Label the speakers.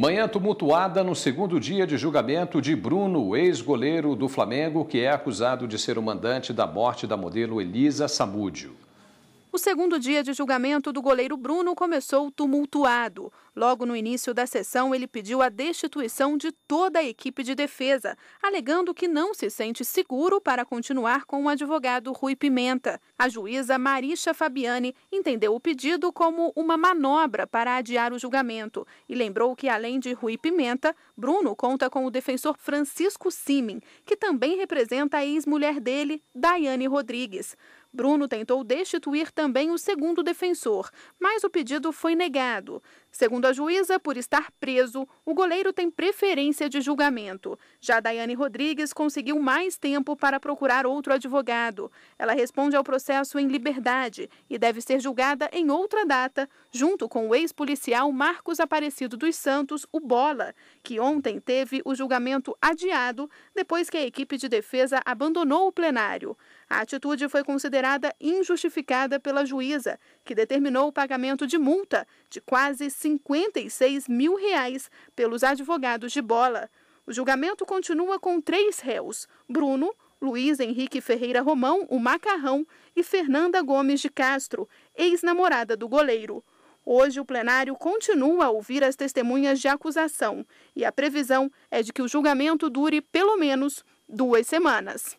Speaker 1: Manhã tumultuada no segundo dia de julgamento de Bruno, ex-goleiro do Flamengo, que é acusado de ser o mandante da morte da modelo Elisa Samúdio.
Speaker 2: O segundo dia de julgamento do goleiro Bruno começou tumultuado. Logo no início da sessão, ele pediu a destituição de toda a equipe de defesa, alegando que não se sente seguro para continuar com o advogado Rui Pimenta. A juíza Marisha Fabiani entendeu o pedido como uma manobra para adiar o julgamento e lembrou que, além de Rui Pimenta, Bruno conta com o defensor Francisco Simen, que também representa a ex-mulher dele, Daiane Rodrigues. Bruno tentou destituir também o segundo defensor, mas o pedido foi negado. Segundo a juíza, por estar preso, o goleiro tem preferência de julgamento. Já Daiane Rodrigues conseguiu mais tempo para procurar outro advogado. Ela responde ao processo em liberdade e deve ser julgada em outra data, junto com o ex-policial Marcos Aparecido dos Santos, o Bola, que ontem teve o julgamento adiado depois que a equipe de defesa abandonou o plenário. A atitude foi considerada injustificada pela juíza, que determinou o pagamento de multa de quase 56 mil reais pelos advogados de bola. O julgamento continua com três réus: Bruno, Luiz Henrique Ferreira Romão, o Macarrão, e Fernanda Gomes de Castro, ex-namorada do goleiro. Hoje, o plenário continua a ouvir as testemunhas de acusação e a previsão é de que o julgamento dure pelo menos duas semanas.